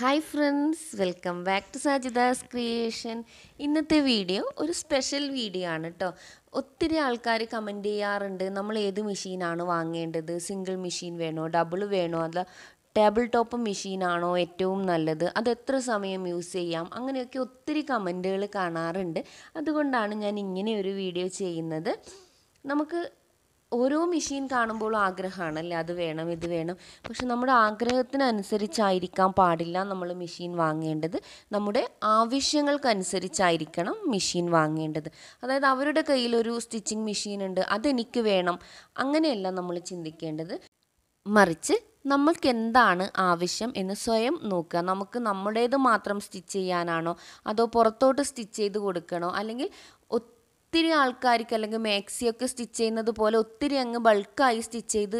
hi friends welcome back to Sajida's creation ഇന്നത്തെ video ഒരു special video ആണ് കേട്ടോ ഒത്തിരി ആൾക്കാർ കമൻറ്റ് ചെയ്യാറുണ്ട് നമ്മൾ ഏത് മെഷീനാണ് വാങ്ങേണ്ടത് സിംഗിൾ മെഷീൻ വേണോ ഡബിൾ വേണോ അല്ല ടേബിൾ ടോപ്പ് മെഷീനാണോ ഏറ്റവും നല്ലത് അത് എത്ര സമയം യൂസ് ചെയ്യാം അങ്ങനെയൊക്കെ ഒത്തിരി കമൻറ്റുകൾ കാണാറുണ്ട് അതുകൊണ്ടാണ് ഞാൻ ഇങ്ങനെ ഒരു വീഡിയോ ചെയ്യുന്നത് നമുക്ക് ഓരോ മെഷീൻ കാണുമ്പോഴും ആഗ്രഹമാണ് അല്ലേ അത് വേണം ഇത് വേണം പക്ഷെ നമ്മുടെ ആഗ്രഹത്തിനനുസരിച്ചായിരിക്കാൻ പാടില്ല നമ്മൾ മെഷീൻ വാങ്ങേണ്ടത് നമ്മുടെ ആവശ്യങ്ങൾക്കനുസരിച്ചായിരിക്കണം മെഷീൻ വാങ്ങേണ്ടത് അതായത് അവരുടെ കയ്യിൽ ഒരു സ്റ്റിച്ചിങ് മെഷീൻ ഉണ്ട് അതെനിക്ക് വേണം അങ്ങനെയല്ല നമ്മൾ ചിന്തിക്കേണ്ടത് മറിച്ച് നമ്മൾക്ക് എന്താണ് ആവശ്യം എന്ന് സ്വയം നോക്കുക നമുക്ക് നമ്മുടേത് മാത്രം സ്റ്റിച്ച് ചെയ്യാനാണോ അതോ പുറത്തോട്ട് സ്റ്റിച്ച് ചെയ്ത് കൊടുക്കണോ അല്ലെങ്കിൽ ഒത്തിരി ആൾക്കാർക്ക് അല്ലെങ്കിൽ മാക്സിയൊക്കെ സ്റ്റിച്ച് ചെയ്യുന്നത് പോലെ ഒത്തിരി അങ്ങ് ബൾക്കായി സ്റ്റിച്ച് ചെയ്ത്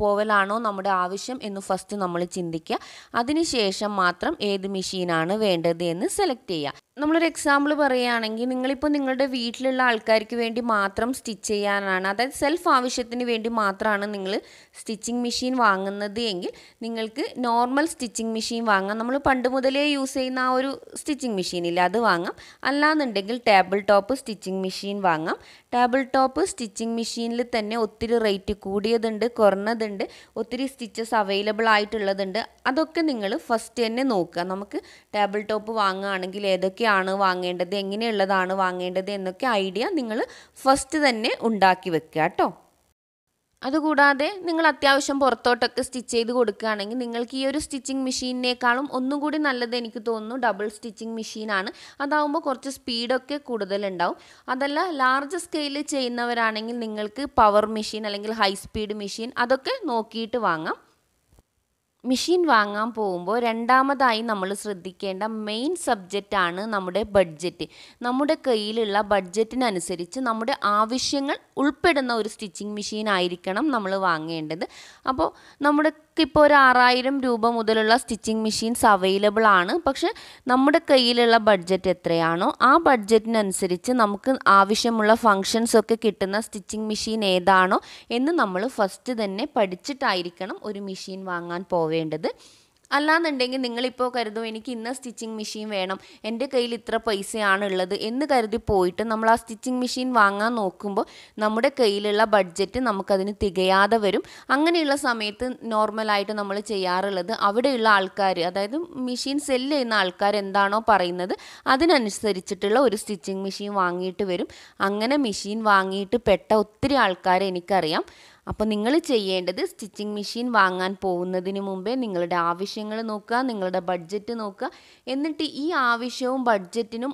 പോവലാണോ നമ്മുടെ ആവശ്യം എന്ന് ഫസ്റ്റ് നമ്മൾ ചിന്തിക്കുക അതിനുശേഷം മാത്രം ഏത് മെഷീനാണ് വേണ്ടത് എന്ന് സെലക്ട് ചെയ്യുക നമ്മളൊരു എക്സാമ്പിൾ പറയുകയാണെങ്കിൽ നിങ്ങളിപ്പോൾ നിങ്ങളുടെ വീട്ടിലുള്ള ആൾക്കാർക്ക് വേണ്ടി മാത്രം സ്റ്റിച്ച് ചെയ്യാനാണ് അതായത് സെൽഫ് ആവശ്യത്തിന് വേണ്ടി മാത്രമാണ് നിങ്ങൾ സ്റ്റിച്ചിങ് മെഷീൻ വാങ്ങുന്നത് എങ്കിൽ നിങ്ങൾക്ക് നോർമൽ സ്റ്റിച്ചിങ് മെഷീൻ വാങ്ങാം നമ്മൾ പണ്ട് മുതലേ യൂസ് ചെയ്യുന്ന ആ ഒരു സ്റ്റിച്ചിങ് മെഷീനില്ല അത് വാങ്ങാം അല്ലാന്നുണ്ടെങ്കിൽ ടേബിൾ ടോപ്പ് സ്റ്റിച്ചിങ് മെഷീൻ വാങ്ങാം ടേബിൾ ടോപ്പ് സ്റ്റിച്ചിങ് മെഷീനിൽ തന്നെ ഒത്തിരി റേറ്റ് കൂടിയതുണ്ട് കുറഞ്ഞതുണ്ട് ഒത്തിരി സ്റ്റിച്ചസ് അവൈലബിൾ ആയിട്ടുള്ളതുണ്ട് അതൊക്കെ നിങ്ങൾ ഫസ്റ്റ് തന്നെ നോക്കുക നമുക്ക് ടേബിൾ ടോപ്പ് വാങ്ങുകയാണെങ്കിൽ ഏതൊക്കെ എങ്ങനെയാണ് വാങ്ങേണ്ടത് എങ്ങനെയുള്ളതാണ് വാങ്ങേണ്ടത് എന്നൊക്കെ ഐഡിയ നിങ്ങൾ ഫസ്റ്റ് തന്നെ ഉണ്ടാക്കി വെക്കുക കേട്ടോ അതുകൂടാതെ നിങ്ങൾ അത്യാവശ്യം പുറത്തോട്ടൊക്കെ സ്റ്റിച്ച് ചെയ്ത് കൊടുക്കുകയാണെങ്കിൽ നിങ്ങൾക്ക് ഈ ഒരു സ്റ്റിച്ചിങ് മെഷീനേക്കാളും ഒന്നും കൂടി നല്ലത് എനിക്ക് തോന്നുന്നു ഡബിൾ സ്റ്റിച്ചിങ് മെഷീനാണ് അതാവുമ്പോൾ കുറച്ച് സ്പീഡൊക്കെ കൂടുതലുണ്ടാവും അതല്ല ലാർജ് സ്കെയിലിൽ ചെയ്യുന്നവരാണെങ്കിൽ നിങ്ങൾക്ക് പവർ മെഷീൻ അല്ലെങ്കിൽ ഹൈ സ്പീഡ് മെഷീൻ അതൊക്കെ നോക്കിയിട്ട് വാങ്ങാം മെഷീൻ വാങ്ങാൻ പോകുമ്പോൾ രണ്ടാമതായി നമ്മൾ ശ്രദ്ധിക്കേണ്ട മെയിൻ സബ്ജക്റ്റാണ് നമ്മുടെ ബഡ്ജറ്റ് നമ്മുടെ കയ്യിലുള്ള ബഡ്ജറ്റിനനുസരിച്ച് നമ്മുടെ ആവശ്യങ്ങൾ ഉൾപ്പെടുന്ന ഒരു സ്റ്റിച്ചിങ് മെഷീൻ ആയിരിക്കണം നമ്മൾ വാങ്ങേണ്ടത് അപ്പോൾ നമ്മുടെ ഇപ്പോൾ ഒരു ആറായിരം രൂപ മുതലുള്ള സ്റ്റിച്ചിങ് മെഷീൻസ് അവൈലബിൾ ആണ് പക്ഷെ നമ്മുടെ കയ്യിലുള്ള ബഡ്ജറ്റ് എത്രയാണോ ആ ബഡ്ജറ്റിനനുസരിച്ച് നമുക്ക് ആവശ്യമുള്ള ഫങ്ഷൻസ് ഒക്കെ കിട്ടുന്ന സ്റ്റിച്ചിങ് മെഷീൻ ഏതാണോ എന്ന് നമ്മൾ ഫസ്റ്റ് തന്നെ പഠിച്ചിട്ടായിരിക്കണം ഒരു മെഷീൻ വാങ്ങാൻ പോകുന്നത് പോവേണ്ടത് അല്ലാന്നുണ്ടെങ്കിൽ നിങ്ങളിപ്പോൾ കരുതും എനിക്ക് ഇന്ന സ്റ്റിച്ചിങ് മെഷീൻ വേണം എൻ്റെ കയ്യിൽ ഇത്ര പൈസയാണ് ഉള്ളത് എന്ന് കരുതി പോയിട്ട് നമ്മൾ ആ സ്റ്റിച്ചിങ് മെഷീൻ വാങ്ങാൻ നോക്കുമ്പോൾ നമ്മുടെ കയ്യിലുള്ള ബഡ്ജറ്റ് നമുക്കതിന് തികയാതെ വരും അങ്ങനെയുള്ള സമയത്ത് നോർമലായിട്ട് നമ്മൾ ചെയ്യാറുള്ളത് അവിടെയുള്ള ആൾക്കാർ അതായത് മെഷീൻ സെല്ല് ചെയ്യുന്ന ആൾക്കാർ എന്താണോ പറയുന്നത് അതിനനുസരിച്ചിട്ടുള്ള ഒരു സ്റ്റിച്ചിങ് മെഷീൻ വാങ്ങിയിട്ട് വരും അങ്ങനെ മെഷീൻ വാങ്ങിയിട്ട് പെട്ട ഒത്തിരി ആൾക്കാരെ എനിക്കറിയാം അപ്പോൾ നിങ്ങൾ ചെയ്യേണ്ടത് സ്റ്റിച്ചിങ് മെഷീൻ വാങ്ങാൻ പോകുന്നതിന് മുമ്പേ നിങ്ങളുടെ ആവശ്യങ്ങൾ നോക്കുക നിങ്ങളുടെ ബഡ്ജറ്റ് നോക്കുക എന്നിട്ട് ഈ ആവശ്യവും ബഡ്ജറ്റിനും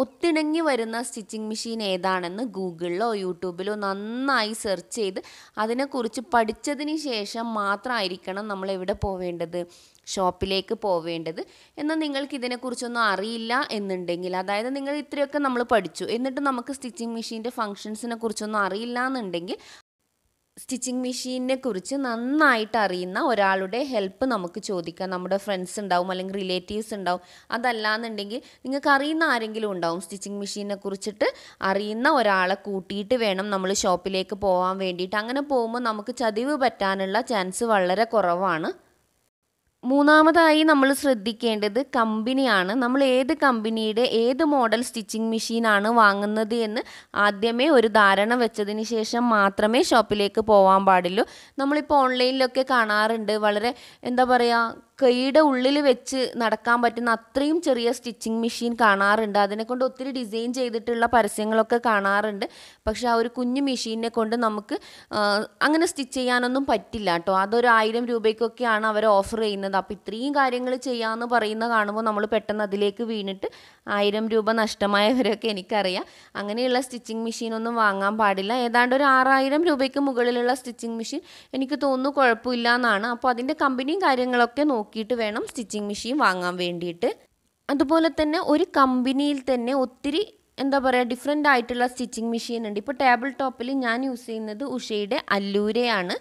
ഒത്തിണങ്ങി വരുന്ന സ്റ്റിച്ചിങ് മെഷീൻ ഏതാണെന്ന് ഗൂഗിളിലോ യൂട്യൂബിലോ നന്നായി സെർച്ച് ചെയ്ത് അതിനെക്കുറിച്ച് പഠിച്ചതിന് ശേഷം മാത്രമായിരിക്കണം നമ്മൾ എവിടെ പോവേണ്ടത് ഷോപ്പിലേക്ക് പോവേണ്ടത് എന്നാൽ നിങ്ങൾക്ക് ഇതിനെക്കുറിച്ചൊന്നും അറിയില്ല എന്നുണ്ടെങ്കിൽ അതായത് നിങ്ങൾ ഇത്രയൊക്കെ നമ്മൾ പഠിച്ചു എന്നിട്ട് നമുക്ക് സ്റ്റിച്ചിങ് മെഷീൻ്റെ ഫങ്ഷൻസിനെ കുറിച്ചൊന്നും അറിയില്ല എന്നുണ്ടെങ്കിൽ സ്റ്റിച്ചിങ് മെഷീനെ കുറിച്ച് നന്നായിട്ട് അറിയുന്ന ഒരാളുടെ ഹെൽപ്പ് നമുക്ക് ചോദിക്കാം നമ്മുടെ ഫ്രണ്ട്സ് ഉണ്ടാവും അല്ലെങ്കിൽ റിലേറ്റീവ്സ് ഉണ്ടാവും എന്നുണ്ടെങ്കിൽ നിങ്ങൾക്ക് അറിയുന്ന ആരെങ്കിലും ഉണ്ടാവും സ്റ്റിച്ചിങ് മെഷീനെ കുറിച്ചിട്ട് അറിയുന്ന ഒരാളെ കൂട്ടിയിട്ട് വേണം നമ്മൾ ഷോപ്പിലേക്ക് പോകാൻ വേണ്ടിയിട്ട് അങ്ങനെ പോകുമ്പോൾ നമുക്ക് ചതിവ് പറ്റാനുള്ള ചാൻസ് വളരെ കുറവാണ് മൂന്നാമതായി നമ്മൾ ശ്രദ്ധിക്കേണ്ടത് കമ്പനിയാണ് നമ്മൾ ഏത് കമ്പനിയുടെ ഏത് മോഡൽ സ്റ്റിച്ചിങ് മെഷീനാണ് വാങ്ങുന്നത് എന്ന് ആദ്യമേ ഒരു ധാരണ വെച്ചതിന് ശേഷം മാത്രമേ ഷോപ്പിലേക്ക് പോകാൻ പാടുള്ളൂ നമ്മളിപ്പോൾ ഓൺലൈനിലൊക്കെ കാണാറുണ്ട് വളരെ എന്താ പറയുക കൈയുടെ ഉള്ളിൽ വെച്ച് നടക്കാൻ പറ്റുന്ന അത്രയും ചെറിയ സ്റ്റിച്ചിങ് മെഷീൻ കാണാറുണ്ട് അതിനെ കൊണ്ട് ഒത്തിരി ഡിസൈൻ ചെയ്തിട്ടുള്ള പരസ്യങ്ങളൊക്കെ കാണാറുണ്ട് പക്ഷേ ആ ഒരു കുഞ്ഞു മെഷീനെ കൊണ്ട് നമുക്ക് അങ്ങനെ സ്റ്റിച്ച് ചെയ്യാനൊന്നും പറ്റില്ല കേട്ടോ അതൊരു ആയിരം രൂപയ്ക്കൊക്കെയാണ് അവർ ഓഫർ ചെയ്യുന്നത് അപ്പോൾ ഇത്രയും കാര്യങ്ങൾ ചെയ്യാമെന്ന് പറയുന്ന കാണുമ്പോൾ നമ്മൾ പെട്ടെന്ന് അതിലേക്ക് വീണിട്ട് ആയിരം രൂപ നഷ്ടമായവരൊക്കെ എനിക്കറിയാം അങ്ങനെയുള്ള സ്റ്റിച്ചിങ് ഒന്നും വാങ്ങാൻ പാടില്ല ഏതാണ്ട് ഒരു ആറായിരം രൂപയ്ക്ക് മുകളിലുള്ള സ്റ്റിച്ചിങ് മെഷീൻ എനിക്ക് തോന്നുന്നു കുഴപ്പമില്ല എന്നാണ് അപ്പോൾ അതിൻ്റെ കമ്പനിയും കാര്യങ്ങളൊക്കെ നോക്കി നോക്കിയിട്ട് വേണം സ്റ്റിച്ചിങ് മെഷീൻ വാങ്ങാൻ വേണ്ടിയിട്ട് അതുപോലെ തന്നെ ഒരു കമ്പനിയിൽ തന്നെ ഒത്തിരി എന്താ പറയുക ഡിഫറെൻ്റ് ആയിട്ടുള്ള സ്റ്റിച്ചിങ് മെഷീൻ ഉണ്ട് ഇപ്പോൾ ടേബിൾ ടോപ്പിൽ ഞാൻ യൂസ് ചെയ്യുന്നത് ഉഷയുടെ അല്ലൂരയാണ്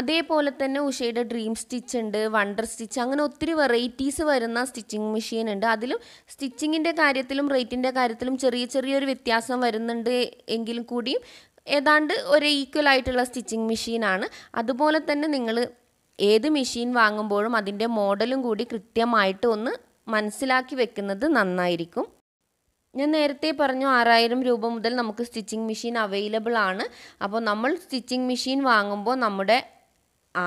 അതേപോലെ തന്നെ ഉഷയുടെ ഡ്രീം സ്റ്റിച്ച് ഉണ്ട് വണ്ടർ സ്റ്റിച്ച് അങ്ങനെ ഒത്തിരി വെറൈറ്റീസ് വരുന്ന സ്റ്റിച്ചിങ് മെഷീൻ ഉണ്ട് അതിലും സ്റ്റിച്ചിങ്ങിൻ്റെ കാര്യത്തിലും റേറ്റിൻ്റെ കാര്യത്തിലും ചെറിയ ചെറിയൊരു വ്യത്യാസം വരുന്നുണ്ട് എങ്കിലും കൂടിയും ഏതാണ്ട് ഒരു ഈക്വൽ ആയിട്ടുള്ള സ്റ്റിച്ചിങ് മെഷീനാണ് അതുപോലെ തന്നെ നിങ്ങൾ ഏത് മെഷീൻ വാങ്ങുമ്പോഴും അതിൻ്റെ മോഡലും കൂടി കൃത്യമായിട്ട് ഒന്ന് മനസ്സിലാക്കി വെക്കുന്നത് നന്നായിരിക്കും ഞാൻ നേരത്തെ പറഞ്ഞു ആറായിരം രൂപ മുതൽ നമുക്ക് സ്റ്റിച്ചിങ് മെഷീൻ അവൈലബിൾ ആണ് അപ്പോൾ നമ്മൾ സ്റ്റിച്ചിങ് മെഷീൻ വാങ്ങുമ്പോൾ നമ്മുടെ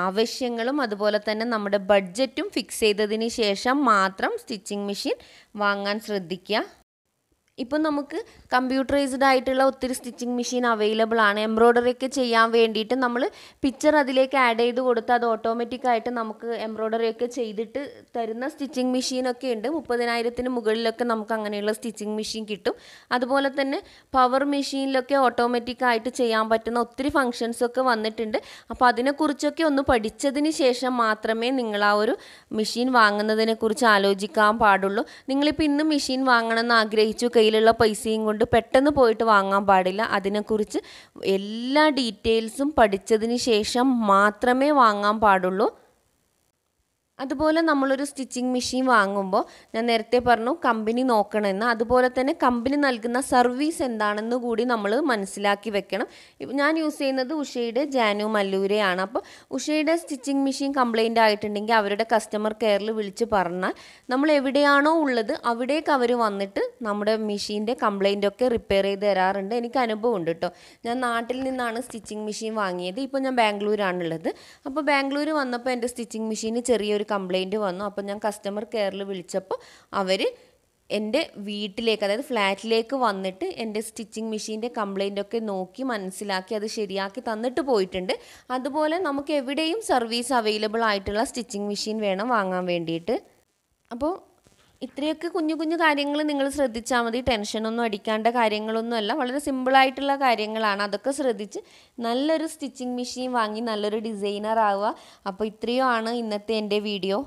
ആവശ്യങ്ങളും അതുപോലെ തന്നെ നമ്മുടെ ബഡ്ജറ്റും ഫിക്സ് ചെയ്തതിന് ശേഷം മാത്രം സ്റ്റിച്ചിങ് മെഷീൻ വാങ്ങാൻ ശ്രദ്ധിക്കുക ഇപ്പം നമുക്ക് കമ്പ്യൂട്ടറൈസ്ഡ് ആയിട്ടുള്ള ഒത്തിരി സ്റ്റിച്ചിങ് മെഷീൻ അവൈലബിൾ ആണ് എംബ്രോയ്ഡറി ഒക്കെ ചെയ്യാൻ വേണ്ടിയിട്ട് നമ്മൾ പിക്ചർ അതിലേക്ക് ആഡ് ചെയ്ത് കൊടുത്ത് അത് ഓട്ടോമാറ്റിക് ആയിട്ട് നമുക്ക് എംബ്രോയ്ഡറി ഒക്കെ ചെയ്തിട്ട് തരുന്ന സ്റ്റിച്ചിങ് മെഷീനൊക്കെ ഉണ്ട് മുപ്പതിനായിരത്തിന് മുകളിലൊക്കെ നമുക്ക് അങ്ങനെയുള്ള സ്റ്റിച്ചിങ് മെഷീൻ കിട്ടും അതുപോലെ തന്നെ പവർ മെഷീനിലൊക്കെ ആയിട്ട് ചെയ്യാൻ പറ്റുന്ന ഒത്തിരി ഫങ്ഷൻസ് ഒക്കെ വന്നിട്ടുണ്ട് അപ്പോൾ അതിനെക്കുറിച്ചൊക്കെ ഒന്ന് പഠിച്ചതിന് ശേഷം മാത്രമേ നിങ്ങൾ ആ ഒരു മെഷീൻ വാങ്ങുന്നതിനെക്കുറിച്ച് ആലോചിക്കാൻ പാടുള്ളൂ നിങ്ങളിപ്പോൾ ഇന്ന് മെഷീൻ വാങ്ങണമെന്ന് ആഗ്രഹിച്ചു കയ്യിൽ കയ്യിലുള്ള പൈസയും കൊണ്ട് പെട്ടെന്ന് പോയിട്ട് വാങ്ങാൻ പാടില്ല അതിനെക്കുറിച്ച് എല്ലാ ഡീറ്റെയിൽസും പഠിച്ചതിന് ശേഷം മാത്രമേ വാങ്ങാൻ പാടുള്ളൂ അതുപോലെ നമ്മളൊരു സ്റ്റിച്ചിങ് മെഷീൻ വാങ്ങുമ്പോൾ ഞാൻ നേരത്തെ പറഞ്ഞു കമ്പനി നോക്കണമെന്ന് അതുപോലെ തന്നെ കമ്പനി നൽകുന്ന സർവീസ് എന്താണെന്ന് കൂടി നമ്മൾ മനസ്സിലാക്കി വെക്കണം ഞാൻ യൂസ് ചെയ്യുന്നത് ഉഷയുടെ ജാനു മല്ലൂരെയാണ് അപ്പോൾ ഉഷയുടെ സ്റ്റിച്ചിങ് മെഷീൻ കംപ്ലൈൻ്റ് ആയിട്ടുണ്ടെങ്കിൽ അവരുടെ കസ്റ്റമർ കെയറിൽ വിളിച്ച് പറഞ്ഞാൽ നമ്മൾ എവിടെയാണോ ഉള്ളത് അവിടേക്ക് അവർ വന്നിട്ട് നമ്മുടെ മെഷീൻ്റെ കംപ്ലൈൻ്റ് ഒക്കെ റിപ്പയർ ചെയ്ത് തരാറുണ്ട് എനിക്ക് അനുഭവം ഉണ്ട് കേട്ടോ ഞാൻ നാട്ടിൽ നിന്നാണ് സ്റ്റിച്ചിങ് മെഷീൻ വാങ്ങിയത് ഇപ്പോൾ ഞാൻ ബാംഗ്ലൂരാണുള്ളത് അപ്പോൾ ബാംഗ്ലൂർ വന്നപ്പോൾ എൻ്റെ സ്റ്റിച്ചിങ് മെഷീന് ചെറിയൊരു കംപ്ലൈൻറ്റ് വന്നു അപ്പോൾ ഞാൻ കസ്റ്റമർ കെയറിൽ വിളിച്ചപ്പോൾ അവർ എൻ്റെ വീട്ടിലേക്ക് അതായത് ഫ്ലാറ്റിലേക്ക് വന്നിട്ട് എൻ്റെ സ്റ്റിച്ചിങ് മെഷീൻ്റെ കംപ്ലൈൻ്റ് ഒക്കെ നോക്കി മനസ്സിലാക്കി അത് ശരിയാക്കി തന്നിട്ട് പോയിട്ടുണ്ട് അതുപോലെ നമുക്ക് എവിടെയും സർവീസ് അവൈലബിൾ ആയിട്ടുള്ള സ്റ്റിച്ചിങ് മെഷീൻ വേണം വാങ്ങാൻ വേണ്ടിയിട്ട് അപ്പോൾ ഇത്രയൊക്കെ കുഞ്ഞു കുഞ്ഞു കാര്യങ്ങൾ നിങ്ങൾ ശ്രദ്ധിച്ചാൽ മതി ടെൻഷനൊന്നും അടിക്കാണ്ട കാര്യങ്ങളൊന്നുമല്ല വളരെ സിമ്പിളായിട്ടുള്ള കാര്യങ്ങളാണ് അതൊക്കെ ശ്രദ്ധിച്ച് നല്ലൊരു സ്റ്റിച്ചിങ് മെഷീൻ വാങ്ങി നല്ലൊരു ഡിസൈനർ ആവുക അപ്പോൾ ഇത്രയുമാണ് ഇന്നത്തെ എൻ്റെ വീഡിയോ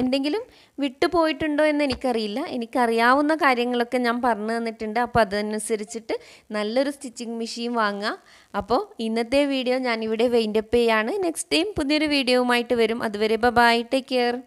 എന്തെങ്കിലും വിട്ടുപോയിട്ടുണ്ടോ എന്ന് എനിക്കറിയില്ല എനിക്കറിയാവുന്ന കാര്യങ്ങളൊക്കെ ഞാൻ പറഞ്ഞു തന്നിട്ടുണ്ട് അപ്പോൾ അതനുസരിച്ചിട്ട് നല്ലൊരു സ്റ്റിച്ചിങ് മെഷീൻ വാങ്ങുക അപ്പോൾ ഇന്നത്തെ വീഡിയോ ഞാനിവിടെ വെയിൻഡപ്പ് ചെയ്യാണ് നെക്സ്റ്റ് ടൈം പുതിയൊരു വീഡിയോവുമായിട്ട് വരും അതുവരെ ബൈ ടേക്ക് കെയർ